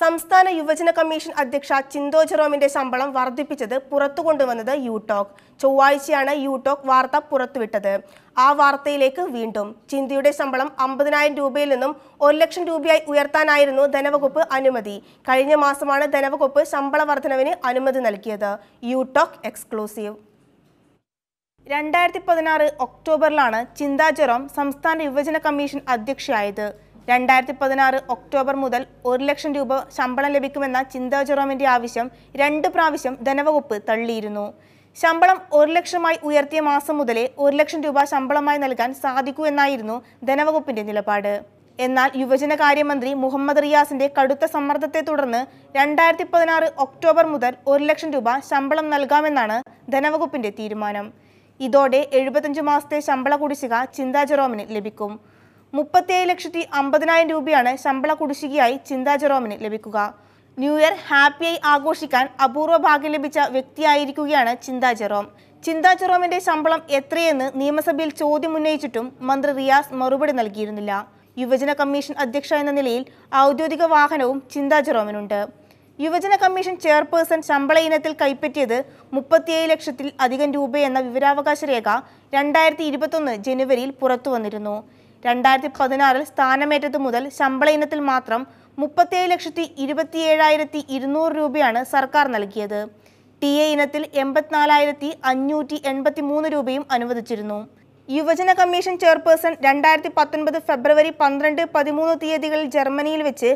സംസ്ഥാന യുവജന കമ്മീഷൻ അധ്യക്ഷ ചിന്തോ ജെറോമിന്റെ ശമ്പളം വർദ്ധിപ്പിച്ചത് പുറത്തു കൊണ്ടുവന്നത് യൂടോക് ചൊവ്വാഴ്ചയാണ് യൂടോക് വാർത്ത പുറത്തുവിട്ടത് ആ വാർത്തയിലേക്ക് വീണ്ടും ചിന്തയുടെ ശമ്പളം അമ്പതിനായിരം രൂപയിൽ നിന്നും ഒരു ലക്ഷം രൂപയായി ഉയർത്താനായിരുന്നു ധനവകുപ്പ് അനുമതി കഴിഞ്ഞ മാസമാണ് ധനവകുപ്പ് ശമ്പള വർധനവിന് അനുമതി നൽകിയത് യൂടോക് എക്സ്ക്ലൂസീവ് രണ്ടായിരത്തി പതിനാറ് ഒക്ടോബറിലാണ് ചിന്താ ജെറോം സംസ്ഥാന യുവജന കമ്മീഷൻ അധ്യക്ഷയായത് രണ്ടായിരത്തി പതിനാറ് ഒക്ടോബർ മുതൽ ഒരു ലക്ഷം രൂപ ശമ്പളം ലഭിക്കുമെന്ന ചിന്താ ജെറോമിന്റെ ആവശ്യം രണ്ട് പ്രാവശ്യം ധനവകുപ്പ് തള്ളിയിരുന്നു ശമ്പളം ഒരു ലക്ഷമായി ഉയർത്തിയ മാസം മുതലേ ഒരു ലക്ഷം രൂപ ശമ്പളമായി നൽകാൻ സാധിക്കൂ എന്നായിരുന്നു ധനവകുപ്പിൻ്റെ നിലപാട് എന്നാൽ യുവജനകാര്യമന്ത്രി മുഹമ്മദ് റിയാസിന്റെ കടുത്ത സമ്മർദ്ദത്തെ തുടർന്ന് രണ്ടായിരത്തി പതിനാറ് ഒക്ടോബർ മുതൽ ഒരു ലക്ഷം രൂപ ശമ്പളം നൽകാമെന്നാണ് ധനവകുപ്പിന്റെ തീരുമാനം ഇതോടെ എഴുപത്തഞ്ച് മാസത്തെ ശമ്പള കുടിശ്ശിക ചിന്താ ജെറോമിന് ലഭിക്കും മുപ്പത്തിയേഴ് ലക്ഷത്തി അമ്പതിനായിരം രൂപയാണ് ശമ്പള കുടിശ്ശികയായി ചിന്താ ജെറോമിന് ലഭിക്കുക ന്യൂ ഇയർ ഹാപ്പിയായി ആഘോഷിക്കാൻ അപൂർവ ഭാഗ്യം ലഭിച്ച വ്യക്തിയായിരിക്കുകയാണ് ചിന്താ ജെറോം ചിന്താ ജെറോമിന്റെ ശമ്പളം എത്രയെന്ന് നിയമസഭയിൽ ചോദ്യം ഉന്നയിച്ചിട്ടും മന്ത്രി റിയാസ് മറുപടി നൽകിയിരുന്നില്ല യുവജന കമ്മീഷൻ അധ്യക്ഷ എന്ന നിലയിൽ ഔദ്യോഗിക വാഹനവും ചിന്താ ജെറോമിനുണ്ട് യുവജന കമ്മീഷൻ ചെയർപേഴ്സൺ ശമ്പള ഇനത്തിൽ കൈപ്പറ്റിയത് മുപ്പത്തിയേഴ് ലക്ഷത്തിൽ അധികം രൂപയെന്ന വിവരാവകാശ രേഖ രണ്ടായിരത്തി ഇരുപത്തൊന്ന് ജനുവരിയിൽ പുറത്തുവന്നിരുന്നു രണ്ടായിരത്തി പതിനാറിൽ സ്ഥാനമേറ്റത് മുതൽ ശമ്പള ഇനത്തിൽ മാത്രം മുപ്പത്തിയേഴ് ലക്ഷത്തി ഇരുപത്തിയേഴായിരത്തി ഇരുന്നൂറ് രൂപയാണ് സർക്കാർ നൽകിയത് ടി എ ഇനത്തിൽ എൺപത്തിനാലായിരത്തി അഞ്ഞൂറ്റി എൺപത്തി മൂന്ന് രൂപയും അനുവദിച്ചിരുന്നു യുവജന കമ്മീഷൻ ചെയർപേഴ്സൺ രണ്ടായിരത്തി പത്തൊൻപത് ഫെബ്രുവരി പന്ത്രണ്ട് പതിമൂന്ന് തീയതികളിൽ ജർമ്മനിയിൽ വെച്ച്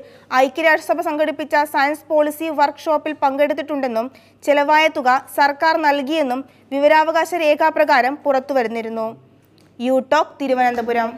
ഐക്യരാഷ്ട്രസഭ സംഘടിപ്പിച്ച സയൻസ് പോളിസി വർക്ക്ഷോപ്പിൽ പങ്കെടുത്തിട്ടുണ്ടെന്നും ചെലവായ തുക സർക്കാർ നൽകിയെന്നും വിവരാവകാശ രേഖാപ്രകാരം പുറത്തുവരുന്നിരുന്നു യു ടോക്ക് തിരുവനന്തപുരം